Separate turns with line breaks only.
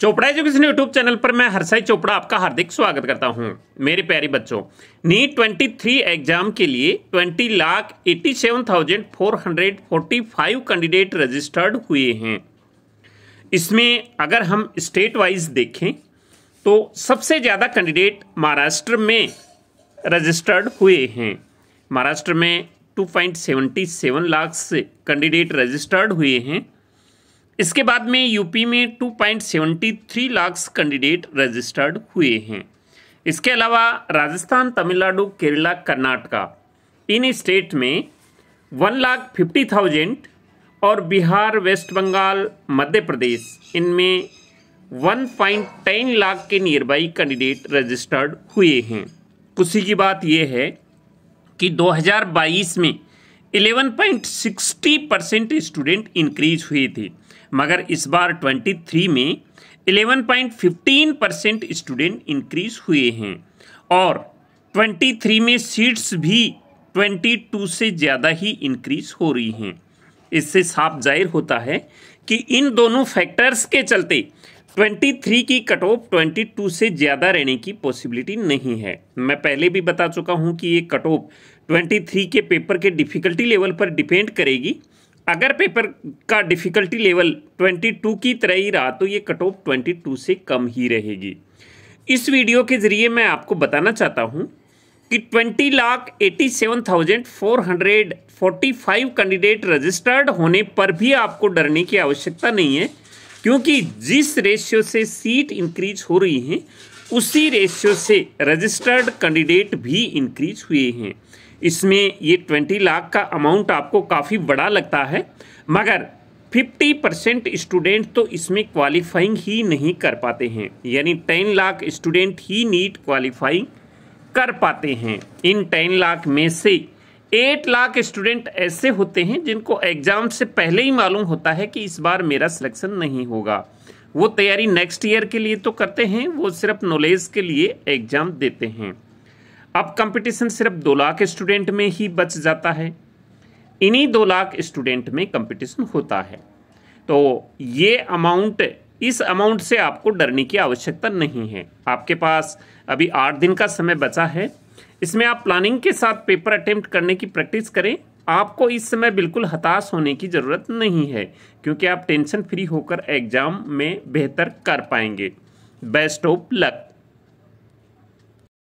Chopra education YouTube channel पर मैं हरसाई चोपड़ा आपका हार्दिक स्वागत करता हूं मेरे प्यारे बच्चों नीट 23 एग्जाम के लिए 20 lakh seven thousand four hundred forty five candidate registered हुए हैं इसमें अगर हम स्टेट वाइज देखें तो सबसे ज़्यादा कैंडिडेट महाराष्ट्र में रजिस्टर्ड हुए हैं महाराष्ट्र में टू लाख कैंडिडेट रजिस्टर्ड हुए हैं इसके बाद में यूपी में 2.73 लाख कैंडिडेट रजिस्टर्ड हुए हैं इसके अलावा राजस्थान तमिलनाडु केरला कर्नाटका इन स्टेट में वन लाख फिफ्टी थाउजेंड और बिहार वेस्ट बंगाल मध्य प्रदेश इनमें वन पॉइंट टेन लाख के नियरबाई कैंडिडेट रजिस्टर्ड हुए हैं खुशी की बात यह है कि 2022 में 11.60 परसेंट स्टूडेंट इंक्रीज हुए थे मगर इस बार 23 में 11.15 परसेंट स्टूडेंट इंक्रीज हुए हैं और 23 में सीट्स भी 22 से ज़्यादा ही इंक्रीज हो रही हैं इससे साफ जाहिर होता है कि इन दोनों फैक्टर्स के चलते 23 की कट ऑफ ट्वेंटी से ज़्यादा रहने की पॉसिबिलिटी नहीं है मैं पहले भी बता चुका हूं कि ये कट ऑफ ट्वेंटी के पेपर के डिफ़िकल्टी लेवल पर डिपेंड करेगी अगर पेपर का डिफ़िकल्टी लेवल 22 की तरह ही रहा तो ये कट ऑफ ट्वेंटी से कम ही रहेगी इस वीडियो के ज़रिए मैं आपको बताना चाहता हूँ कि twenty lakh eighty seven thousand four hundred forty five candidate registered होने पर भी आपको डरने की आवश्यकता नहीं है क्योंकि जिस रेशियो से सीट इंक्रीज हो रही हैं उसी रेशियो से रजिस्टर्ड कैंडिडेट भी इंक्रीज हुए हैं इसमें ये ट्वेंटी लाख का अमाउंट आपको काफ़ी बड़ा लगता है मगर फिफ्टी परसेंट स्टूडेंट तो इसमें क्वालिफाइंग ही नहीं कर पाते हैं यानी टेन लाख स्टूडेंट ही नीट क्वालिफाइंग कर पाते हैं इन टेन लाख में से एट लाख स्टूडेंट ऐसे होते हैं जिनको एग्ज़ाम से पहले ही मालूम होता है कि इस बार मेरा सिलेक्शन नहीं होगा वो तैयारी नेक्स्ट ईयर के लिए तो करते हैं वो सिर्फ नॉलेज के लिए एग्ज़ाम देते हैं अब कंपटीशन सिर्फ दो लाख स्टूडेंट में ही बच जाता है इन्हीं दो लाख स्टूडेंट में कंपटीशन होता है तो ये अमाउंट इस अमाउंट से आपको डरने की आवश्यकता नहीं है आपके पास अभी आठ दिन का समय बचा है इसमें आप प्लानिंग के साथ पेपर अटेम्प्ट करने की प्रैक्टिस करें आपको इस समय बिल्कुल हताश होने की ज़रूरत नहीं है क्योंकि आप टेंशन फ्री होकर एग्ज़ाम में बेहतर कर पाएंगे बेस्ट ऑफ लक